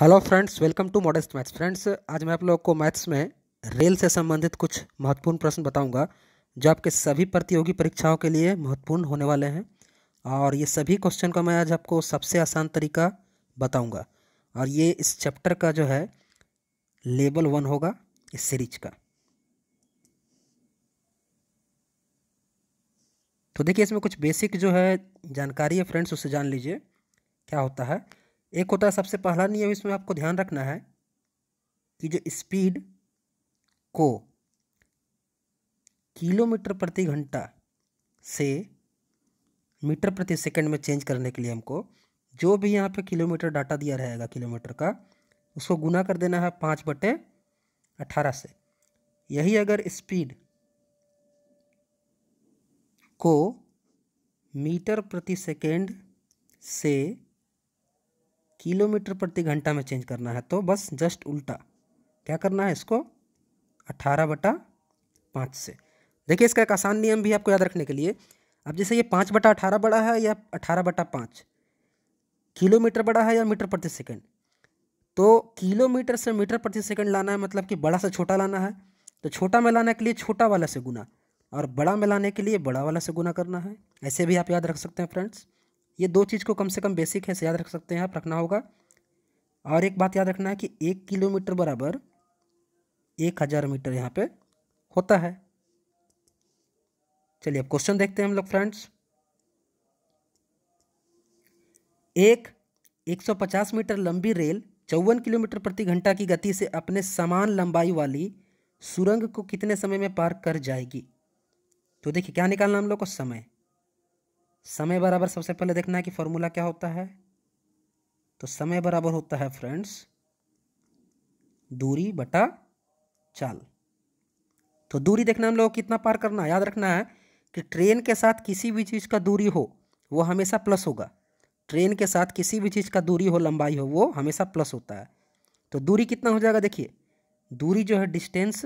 hello friends welcome to मॉडर्स्ट maths friends आज मैं आप लोगों को मैथ्स में रेल से संबंधित कुछ महत्वपूर्ण प्रश्न बताऊंगा जो आपके सभी प्रतियोगी परीक्षाओं के लिए महत्वपूर्ण होने वाले हैं और ये सभी क्वेश्चन का मैं आज आपको सबसे आसान तरीका बताऊंगा और ये इस चैप्टर का जो है लेवल वन होगा इस सीरीज का तो देखिए इसमें कुछ बेसिक जो है जानकारी है फ्रेंड्स उससे जान लीजिए क्या होता है एक होता है सबसे पहला नियम इसमें आपको ध्यान रखना है कि जो स्पीड को किलोमीटर प्रति घंटा से मीटर प्रति सेकंड में चेंज करने के लिए हमको जो भी यहाँ पे किलोमीटर डाटा दिया रहेगा किलोमीटर का उसको गुना कर देना है पाँच बटे अठारह से यही अगर स्पीड को मीटर प्रति सेकेंड से किलोमीटर प्रति घंटा में चेंज करना है तो बस जस्ट उल्टा क्या करना है इसको अट्ठारह बटा पाँच से देखिए इसका एक आसान नियम भी आपको याद रखने के लिए अब जैसे ये पाँच बटा अठारह बड़ा है या अठारह बटा पाँच किलोमीटर बड़ा है या मीटर प्रति सेकंड तो किलोमीटर से मीटर प्रति सेकंड लाना है मतलब कि बड़ा से छोटा लाना है तो छोटा में लाने के लिए छोटा वाला से गुना और बड़ा में लाने के लिए बड़ा वाला से गुना करना है ऐसे भी आप याद रख सकते हैं फ्रेंड्स ये दो चीज़ को कम से कम बेसिक है याद रख सकते हैं आप रखना होगा और एक बात याद रखना है कि एक किलोमीटर बराबर एक हज़ार मीटर यहाँ पे होता है चलिए अब क्वेश्चन देखते हैं हम लोग फ्रेंड्स एक 150 मीटर लंबी रेल चौवन किलोमीटर प्रति घंटा की गति से अपने समान लंबाई वाली सुरंग को कितने समय में पार कर जाएगी तो देखिए क्या निकालना हम लोग को समय समय बराबर सबसे पहले देखना है कि फॉर्मूला क्या होता है तो समय बराबर होता है फ्रेंड्स दूरी बटा चाल तो दूरी देखना हम लोगों को कितना पार करना है याद रखना है कि ट्रेन के साथ किसी भी चीज़ का दूरी हो वो हमेशा प्लस होगा ट्रेन के साथ किसी भी चीज़ का दूरी हो लंबाई हो वो हमेशा प्लस होता है तो दूरी कितना हो जाएगा देखिए दूरी जो है डिस्टेंस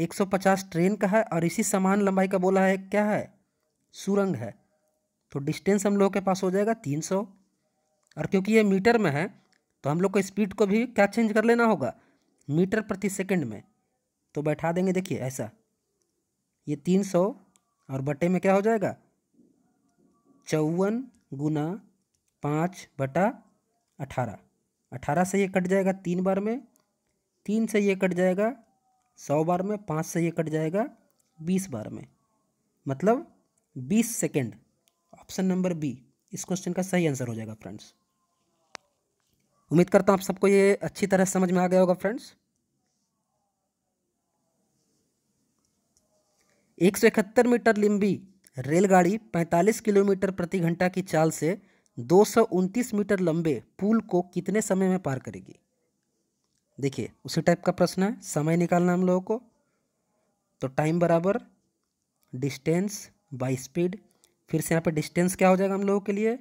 150 ट्रेन का है और इसी समान लंबाई का बोला है क्या है सुरंग है तो डिस्टेंस हम लोगों के पास हो जाएगा तीन सौ और क्योंकि ये मीटर में है तो हम लोग को स्पीड को भी क्या चेंज कर लेना होगा मीटर प्रति सेकंड में तो बैठा देंगे देखिए ऐसा ये तीन सौ और बटे में क्या हो जाएगा चौवन गुना पाँच बटा अठारह अठारह से ये कट जाएगा तीन बार में तीन से ये कट जाएगा सौ बार में पाँच से ये कट जाएगा बीस बार में मतलब बीस सेकेंड ऑप्शन नंबर बी इस क्वेश्चन का सही आंसर हो जाएगा फ्रेंड्स उम्मीद करता हूँ आप सबको ये अच्छी तरह समझ में आ गया होगा फ्रेंड्स एक सौ इकहत्तर मीटर लंबी रेलगाड़ी पैंतालीस किलोमीटर प्रति घंटा की चाल से दो सौ उनतीस मीटर लंबे पुल को कितने समय में पार करेगी देखिए उसी टाइप का प्रश्न है समय निकालना हम लोगों को तो टाइम बराबर डिस्टेंस बाई स्पीड फिर से यहाँ पर डिस्टेंस क्या हो जाएगा हम लोगों के लिए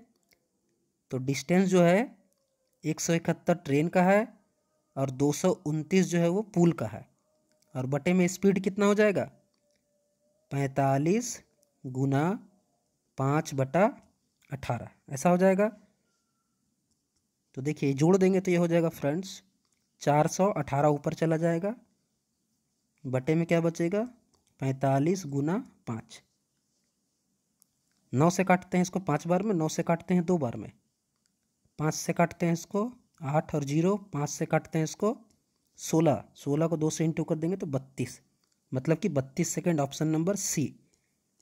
तो डिस्टेंस जो है एक सौ इकहत्तर ट्रेन का है और दो सौ उनतीस जो है वो पुल का है और बटे में स्पीड कितना हो जाएगा पैंतालीस गुना पाँच बटा अठारह ऐसा हो जाएगा तो देखिए जोड़ देंगे तो ये हो जाएगा फ्रेंड्स चार सौ अठारह ऊपर चला जाएगा बटे में क्या बचेगा पैंतालीस गुना पाँच नौ से काटते हैं इसको पाँच बार में नौ से काटते हैं दो बार में पाँच से काटते हैं इसको आठ और जीरो पाँच से काटते हैं इसको सोलह सोलह को दो से इंटू कर देंगे तो बत्तीस मतलब कि बत्तीस सेकेंड ऑप्शन नंबर सी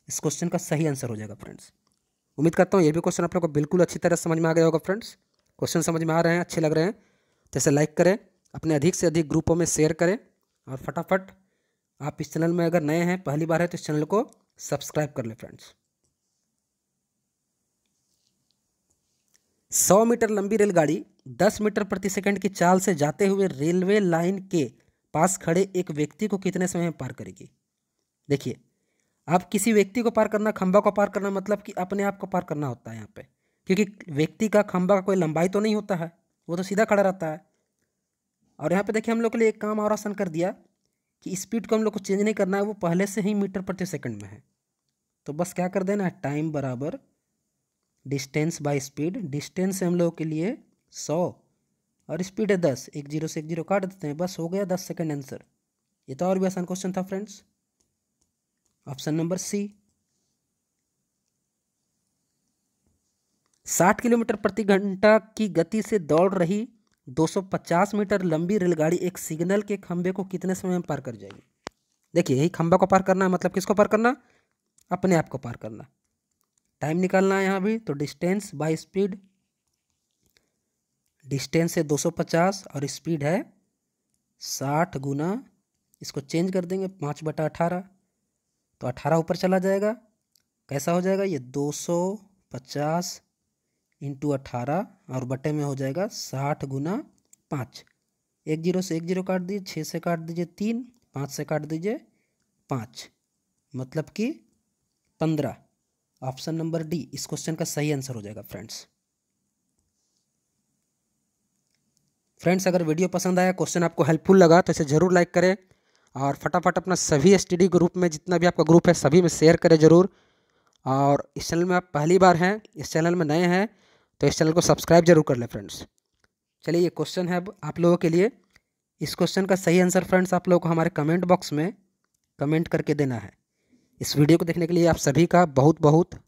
इस क्वेश्चन का सही आंसर हो जाएगा फ्रेंड्स उम्मीद करता हूँ ये भी क्वेश्चन आप लोग को बिल्कुल अच्छी तरह समझ में आ गया होगा फ्रेंड्स क्वेश्चन समझ में आ रहे हैं अच्छे लग रहे हैं जैसे तो लाइक करें अपने अधिक से अधिक ग्रुपों में शेयर करें और फटाफट आप इस चैनल में अगर नए हैं पहली बार है तो इस चैनल को सब्सक्राइब कर लें फ्रेंड्स सौ मीटर लंबी रेलगाड़ी दस मीटर प्रति सेकंड की चाल से जाते हुए रेलवे लाइन के पास खड़े एक व्यक्ति को कितने समय में पार करेगी देखिए आप किसी व्यक्ति को पार करना खंबा को पार करना मतलब कि अपने आप को पार करना होता है यहाँ पे क्योंकि व्यक्ति का खंबा का कोई लंबाई तो नहीं होता है वो तो सीधा खड़ा रहता है और यहाँ पे देखिए हम लोग के लिए एक काम और आसान कर दिया कि स्पीड को हम लोग को चेंज नहीं करना है वो पहले से ही मीटर प्रति सेकंड में है तो बस क्या कर देना है टाइम बराबर डिस्टेंस बाय स्पीड डिस्टेंस हम लोगों के लिए सौ और स्पीड है दस एक जीरो से एक जीरो काट देते हैं बस हो गया दस सेकेंड आंसर ये तो और भी आसान क्वेश्चन था फ्रेंड्स ऑप्शन नंबर सी साठ किलोमीटर प्रति घंटा की गति से दौड़ रही 250 मीटर लंबी रेलगाड़ी एक सिग्नल के खंभे को कितने समय में पार कर जाएगी देखिए यही खंभा को पार करना है मतलब किसको पार करना अपने आप को पार करना टाइम निकालना है यहाँ भी तो डिस्टेंस बाय स्पीड डिस्टेंस है 250 और स्पीड है 60 गुना इसको चेंज कर देंगे पाँच बटा अठारह तो अठारह ऊपर चला जाएगा कैसा हो जाएगा ये 250 इंटू अठारह और बटे में हो जाएगा साठ गुना पाँच एक जीरो से एक जीरो काट दीजिए छः से काट दीजिए तीन पाँच से काट दीजिए पाँच मतलब कि पंद्रह ऑप्शन नंबर डी इस क्वेश्चन का सही आंसर हो जाएगा फ्रेंड्स फ्रेंड्स अगर वीडियो पसंद आया क्वेश्चन आपको हेल्पफुल लगा तो इसे ज़रूर लाइक करें और फटाफट अपना सभी स्टडी ग्रुप में जितना भी आपका ग्रुप है सभी में शेयर करें ज़रूर और इस चैनल में आप पहली बार हैं इस चैनल में नए हैं तो इस चैनल को सब्सक्राइब जरूर कर लें फ्रेंड्स चलिए ये क्वेश्चन है अब आप लोगों के लिए इस क्वेश्चन का सही आंसर फ्रेंड्स आप लोगों को हमारे कमेंट बॉक्स में कमेंट करके देना है इस वीडियो को देखने के लिए आप सभी का बहुत बहुत